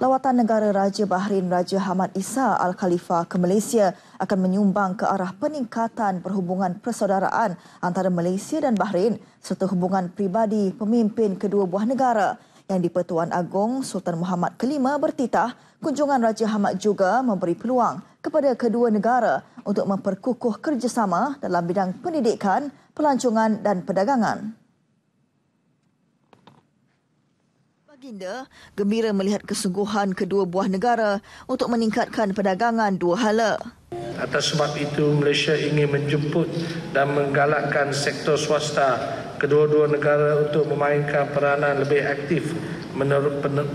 lawatan negara Raja Bahrain Raja Hamad Isa Al-Khalifa ke Malaysia akan menyumbang ke arah peningkatan perhubungan persaudaraan antara Malaysia dan Bahrain serta hubungan pribadi pemimpin kedua buah negara. Yang di-Pertuan Agong Sultan Muhammad V bertitah, kunjungan Raja Hamad juga memberi peluang kepada kedua negara untuk memperkukuh kerjasama dalam bidang pendidikan, pelancongan dan perdagangan. Baginda gembira melihat kesungguhan kedua buah negara untuk meningkatkan perdagangan dua hala. Atas sebab itu, Malaysia ingin menjemput dan menggalakkan sektor swasta kedua-dua negara untuk memainkan peranan lebih aktif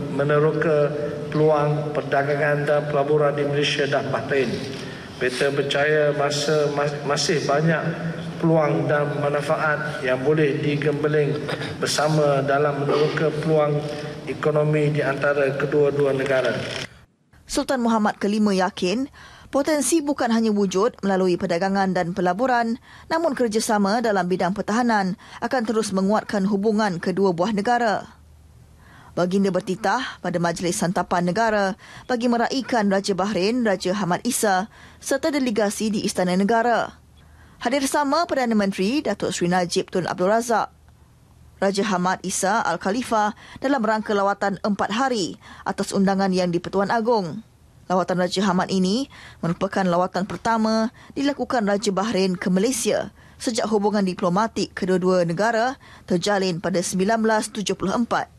meneroka peluang perdagangan dan pelaburan di Malaysia dan Bahrain. Kita percaya masa masih banyak peluang dan manfaat yang boleh digembeling bersama dalam meneroka peluang ekonomi di antara kedua-dua negara. Sultan Muhammad kelima yakin potensi bukan hanya wujud melalui perdagangan dan pelaburan namun kerjasama dalam bidang pertahanan akan terus menguatkan hubungan kedua buah negara. Baginda bertitah pada Majlis Santapan Negara bagi meraihkan Raja Bahrain Raja Hamad Isa serta delegasi di Istana Negara. Hadir sama Perdana Menteri Datuk Seri Najib Tun Abdul Razak. Raja Hamad Isa al Khalifa dalam rangka lawatan empat hari atas undangan yang di-Pertuan Agong. Lawatan Raja Hamad ini merupakan lawatan pertama dilakukan Raja Bahrain ke Malaysia sejak hubungan diplomatik kedua-dua negara terjalin pada 1974.